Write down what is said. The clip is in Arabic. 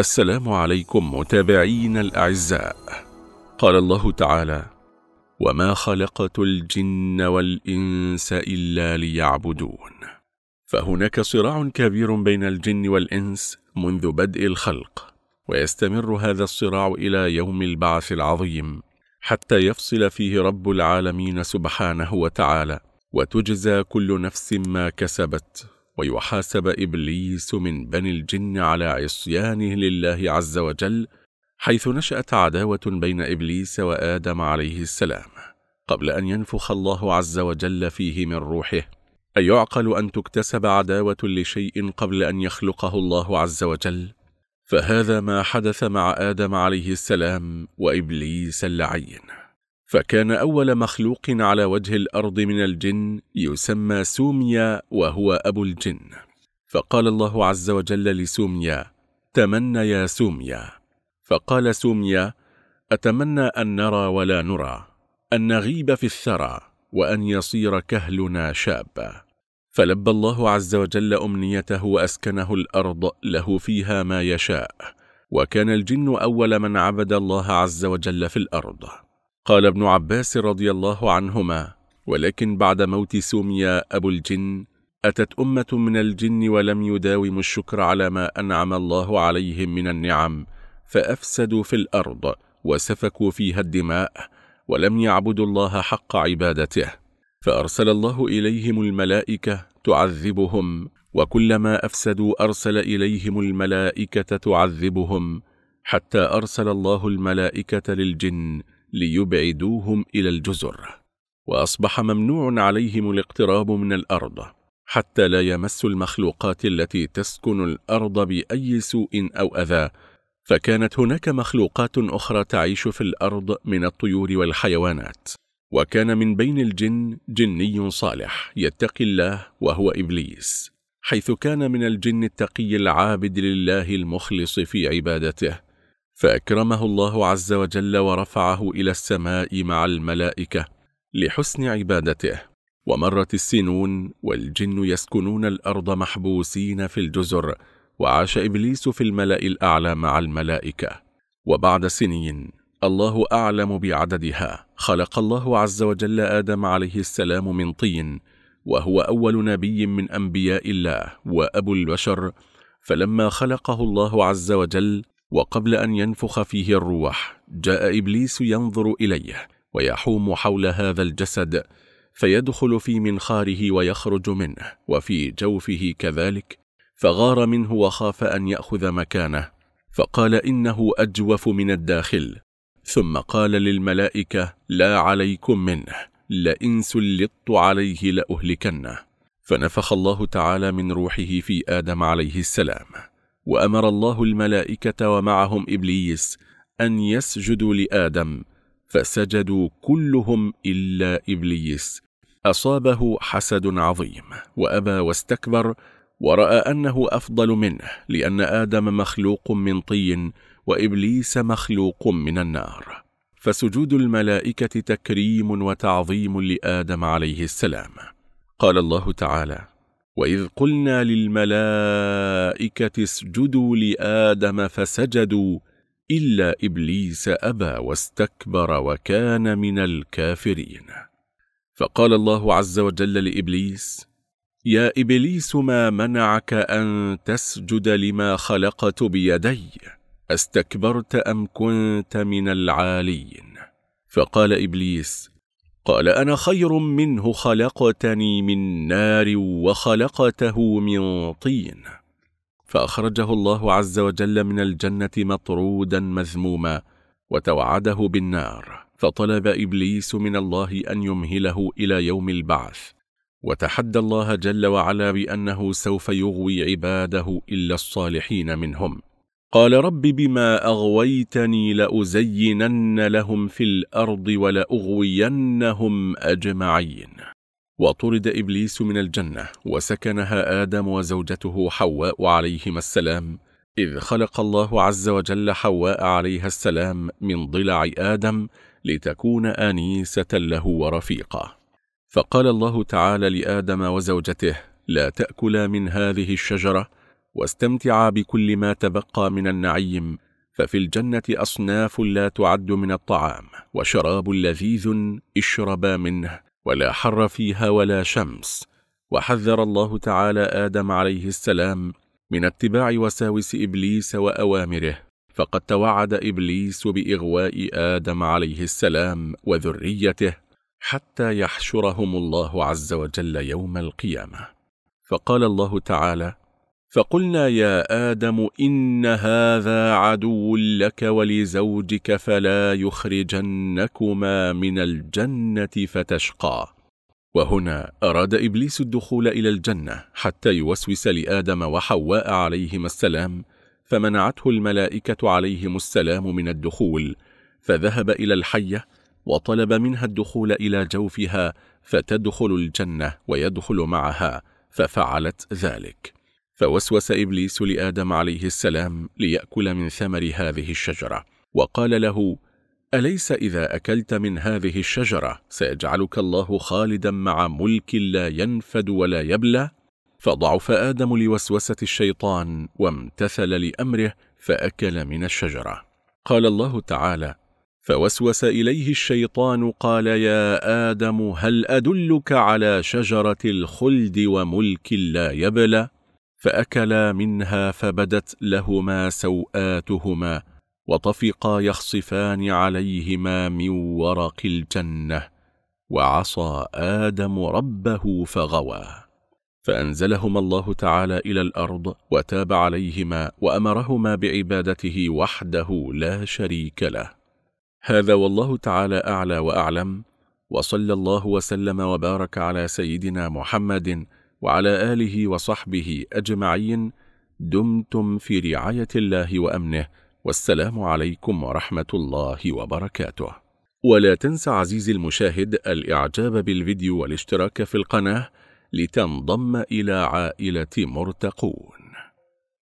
السلام عليكم متابعينا الأعزاء قال الله تعالى وما خلقت الجن والإنس إلا ليعبدون فهناك صراع كبير بين الجن والإنس منذ بدء الخلق ويستمر هذا الصراع إلى يوم البعث العظيم حتى يفصل فيه رب العالمين سبحانه وتعالى وتجزى كل نفس ما كسبت ويحاسب إبليس من بني الجن على عصيانه لله عز وجل حيث نشأت عداوة بين إبليس وآدم عليه السلام قبل أن ينفخ الله عز وجل فيه من روحه أيعقل أن تكتسب عداوة لشيء قبل أن يخلقه الله عز وجل؟ فهذا ما حدث مع آدم عليه السلام وإبليس اللعين فكان أول مخلوق على وجه الأرض من الجن يسمى سوميا وهو أبو الجن فقال الله عز وجل لسوميا تمنى يا سوميا فقال سوميا أتمنى أن نرى ولا نرى أن نغيب في الثرى وأن يصير كهلنا شابا فلبى الله عز وجل أمنيته وأسكنه الأرض له فيها ما يشاء وكان الجن أول من عبد الله عز وجل في الأرض قال ابن عباس رضي الله عنهما ولكن بعد موت سوميا أبو الجن أتت أمة من الجن ولم يداوموا الشكر على ما أنعم الله عليهم من النعم فأفسدوا في الأرض وسفكوا فيها الدماء ولم يعبدوا الله حق عبادته فأرسل الله إليهم الملائكة تعذبهم وكلما أفسدوا أرسل إليهم الملائكة تعذبهم حتى أرسل الله الملائكة للجن ليبعدوهم إلى الجزر وأصبح ممنوع عليهم الاقتراب من الأرض حتى لا يمس المخلوقات التي تسكن الأرض بأي سوء أو أذى فكانت هناك مخلوقات أخرى تعيش في الأرض من الطيور والحيوانات وكان من بين الجن جني صالح يتقي الله وهو إبليس حيث كان من الجن التقي العابد لله المخلص في عبادته فأكرمه الله عز وجل ورفعه إلى السماء مع الملائكة لحسن عبادته ومرت السنون والجن يسكنون الأرض محبوسين في الجزر وعاش إبليس في الملأ الأعلى مع الملائكة وبعد سنين الله أعلم بعددها خلق الله عز وجل آدم عليه السلام من طين وهو أول نبي من أنبياء الله وأبو البشر فلما خلقه الله عز وجل وقبل أن ينفخ فيه الروح جاء إبليس ينظر إليه ويحوم حول هذا الجسد فيدخل في منخاره ويخرج منه وفي جوفه كذلك فغار منه وخاف أن يأخذ مكانه فقال إنه أجوف من الداخل ثم قال للملائكة لا عليكم منه لئن سلطت عليه لأهلكنه فنفخ الله تعالى من روحه في آدم عليه السلام وأمر الله الملائكة ومعهم إبليس أن يسجدوا لآدم فسجدوا كلهم إلا إبليس أصابه حسد عظيم وأبى واستكبر ورأى أنه أفضل منه لأن آدم مخلوق من طين وإبليس مخلوق من النار فسجود الملائكة تكريم وتعظيم لآدم عليه السلام قال الله تعالى وإذ قلنا للملائكة اسجدوا لآدم فسجدوا إلا إبليس أبى واستكبر وكان من الكافرين فقال الله عز وجل لإبليس يا إبليس ما منعك أن تسجد لما خلقت بيدي أستكبرت أم كنت من العالين فقال إبليس قال أنا خير منه خلقتني من نار وخلقته من طين فأخرجه الله عز وجل من الجنة مطرودا مذموما وتوعده بالنار فطلب إبليس من الله أن يمهله إلى يوم البعث وتحدى الله جل وعلا بأنه سوف يغوي عباده إلا الصالحين منهم قال رب بما أغويتني لأزينن لهم في الأرض ولأغوينهم أجمعين وطرد إبليس من الجنة وسكنها آدم وزوجته حواء عليهما السلام إذ خلق الله عز وجل حواء عليها السلام من ضلع آدم لتكون آنيسة له ورفيقة فقال الله تعالى لآدم وزوجته لا تأكلا من هذه الشجرة واستمتع بكل ما تبقى من النعيم ففي الجنة أصناف لا تعد من الطعام وشراب لذيذ اشربا منه ولا حر فيها ولا شمس وحذر الله تعالى آدم عليه السلام من اتباع وساوس إبليس وأوامره فقد توعد إبليس بإغواء آدم عليه السلام وذريته حتى يحشرهم الله عز وجل يوم القيامة فقال الله تعالى فقلنا يا آدم إن هذا عدو لك ولزوجك فلا يخرجنكما من الجنة فتشقى وهنا أراد إبليس الدخول إلى الجنة حتى يوسوس لآدم وحواء عليهما السلام فمنعته الملائكة عليهم السلام من الدخول فذهب إلى الحية وطلب منها الدخول إلى جوفها فتدخل الجنة ويدخل معها ففعلت ذلك فوسوس إبليس لآدم عليه السلام ليأكل من ثمر هذه الشجرة وقال له أليس إذا أكلت من هذه الشجرة سيجعلك الله خالدا مع ملك لا ينفد ولا يبلى؟ فضعف آدم لوسوسة الشيطان وامتثل لأمره فأكل من الشجرة قال الله تعالى فوسوس إليه الشيطان قال يا آدم هل أدلك على شجرة الخلد وملك لا يبلى؟ فأكلا منها فبدت لهما سوآتهما وطفقا يخصفان عليهما من ورق الجنة وعصى آدم ربه فغوى فأنزلهما الله تعالى إلى الأرض وتاب عليهما وأمرهما بعبادته وحده لا شريك له هذا والله تعالى أعلى وأعلم وصلى الله وسلم وبارك على سيدنا محمد وعلى آله وصحبه أجمعين دمتم في رعاية الله وأمنه والسلام عليكم ورحمة الله وبركاته ولا تنس عزيزي المشاهد الإعجاب بالفيديو والاشتراك في القناة لتنضم إلى عائلة مرتقون